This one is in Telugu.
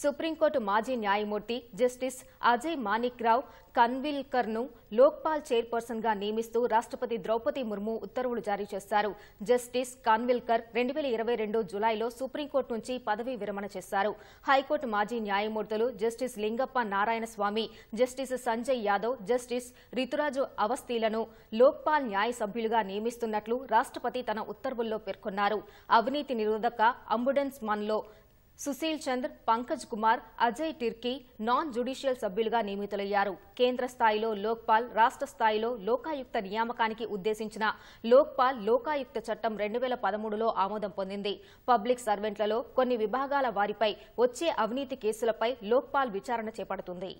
సుప్రీంకోర్టు మాజీ న్యాయమూర్తి జస్టిస్ అజయ్ మాణిక్ రావు కన్విల్కర్ ను లోక్పాల్ చైర్పర్సన్ గా నియమిస్తూ రాష్ట్రపతి ద్రౌపది ముర్ము ఉత్తర్వులు జారీ చేశారు జస్టిస్ కన్విల్కర్ రెండు వేల ఇరవై రెండు జులైలో సుప్రీంకోర్టు నుంచి పదవీ విరమణ చేశారు హైకోర్టు మాజీ న్యాయమూర్తులు justice Lingappa Narayana Swamy justice Sanjay Yadav justice Rituraj అవస్థీలను లోక్పాల్ న్యాయ సభ్యులుగా నియమిస్తున్నట్లు రాష్ట్రపతి తన ఉత్తర్వుల్లో పేర్కొన్నారు అవినీతి నిరోధక అంబుడెన్స్ మన్లో సుశీల్ చంద్ర పంకజ్ కుమార్ అజయ్ టిర్కీ నాన్ జుడిషియల్ సభ్యులుగా నియమితులయ్యారు కేంద్ర స్థాయిలో లోక్పాల్ రాష్ట్ర స్థాయిలో లోకాయుక్త నియామకానికి ఉద్దేశించిన లోక్పాల్ లోకాయుక్త చట్టం రెండు వేల పదమూడులో ఆమోదం పొందింది పబ్లిక్ సర్వెంట్లలో కొన్ని విభాగాల వారిపై వచ్చే అవినీతి కేసులపై లోక్పాల్ విచారణ చేపడుతుంది